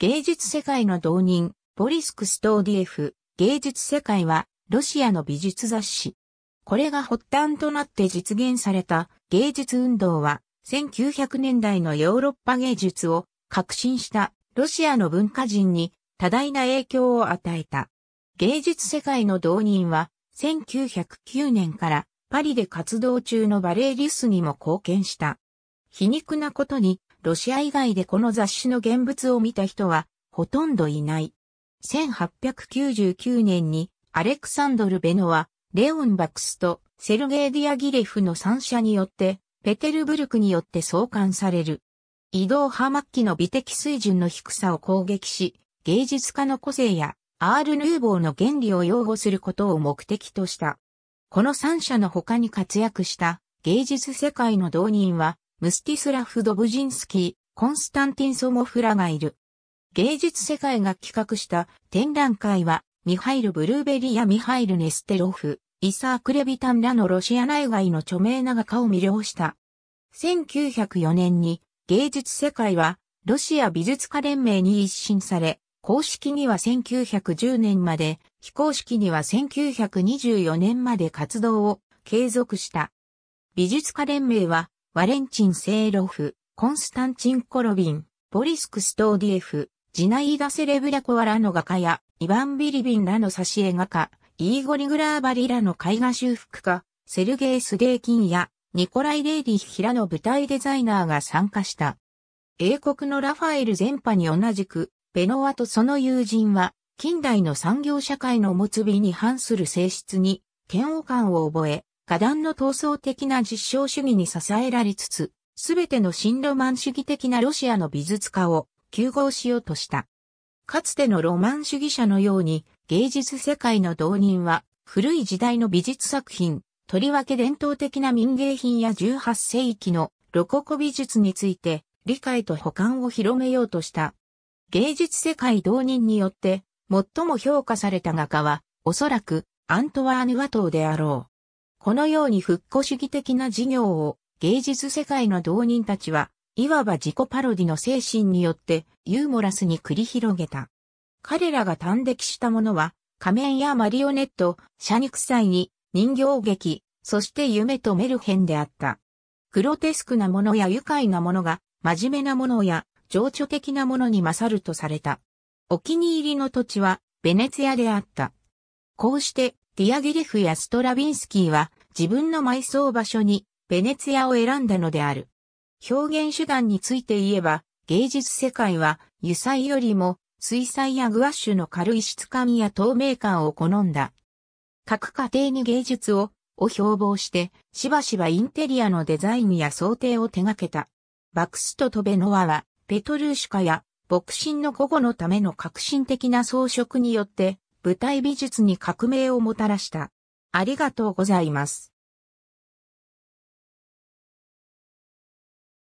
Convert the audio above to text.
芸術世界の導人、ボリス・クストーディエフ、芸術世界は、ロシアの美術雑誌。これが発端となって実現された芸術運動は、1900年代のヨーロッパ芸術を革新したロシアの文化人に多大な影響を与えた。芸術世界の導人は、1909年からパリで活動中のバレエリスにも貢献した。皮肉なことに、ロシア以外でこの雑誌の現物を見た人は、ほとんどいない。1899年に、アレクサンドル・ベノは、レオン・バクスとセルゲイ・ディアギレフの三者によって、ペテルブルクによって創刊される。移動派末期の美的水準の低さを攻撃し、芸術家の個性や、アール・ヌーボーの原理を擁護することを目的とした。この三者の他に活躍した芸術世界の導人は、ムスティスラフ・ドブジンスキー、コンスタンティン・ソモフラがいる。芸術世界が企画した展覧会は、ミハイル・ブルーベリーやミハイル・ネステロフ、イサー・クレビタンらのロシア内外の著名な画家を魅了した。1904年に芸術世界はロシア美術家連盟に一新され、公式には1910年まで、非公式には1924年まで活動を継続した。美術家連盟はワレンチン・セーロフ、コンスタンチン・コロビン、ボリスク・ストーディエフ、ジナイガダ・セレブリャコワらの画家や、イヴァン・ビリビンらの挿絵画家、イーゴリ・グラーバリらの絵画修復家、セルゲイ・スデーキンや、ニコライ・レイディヒラの舞台デザイナーが参加した。英国のラファエル全派に同じく、ベノワとその友人は、近代の産業社会の持つ美に反する性質に、嫌悪感を覚え、画壇の闘争的な実証主義に支えられつつ、すべての新ロマン主義的なロシアの美術家を休合しようとした。かつてのロマン主義者のように芸術世界の導入は古い時代の美術作品、とりわけ伝統的な民芸品や18世紀のロココ美術について理解と保管を広めようとした。芸術世界導入によって最も評価された画家はおそらくアントワーヌ・ワトーであろう。このように復古主義的な事業を芸術世界の同人たちは、いわば自己パロディの精神によってユーモラスに繰り広げた。彼らが短的したものは、仮面やマリオネット、車肉祭に、人形劇、そして夢とメルヘンであった。グロテスクなものや愉快なものが、真面目なものや、情緒的なものに勝るとされた。お気に入りの土地は、ベネツィアであった。こうして、ディアギリフやストラビンスキーは自分の埋葬場所にベネツィアを選んだのである。表現手段について言えば、芸術世界は油彩よりも水彩やグワッシュの軽い質感や透明感を好んだ。各家庭に芸術をを標榜して、しばしばインテリアのデザインや想定を手掛けた。バクストとベノアは、ペトルーシュカや、牧神の午後のための革新的な装飾によって、舞台美術に革命をもたらした。ありがとうございます。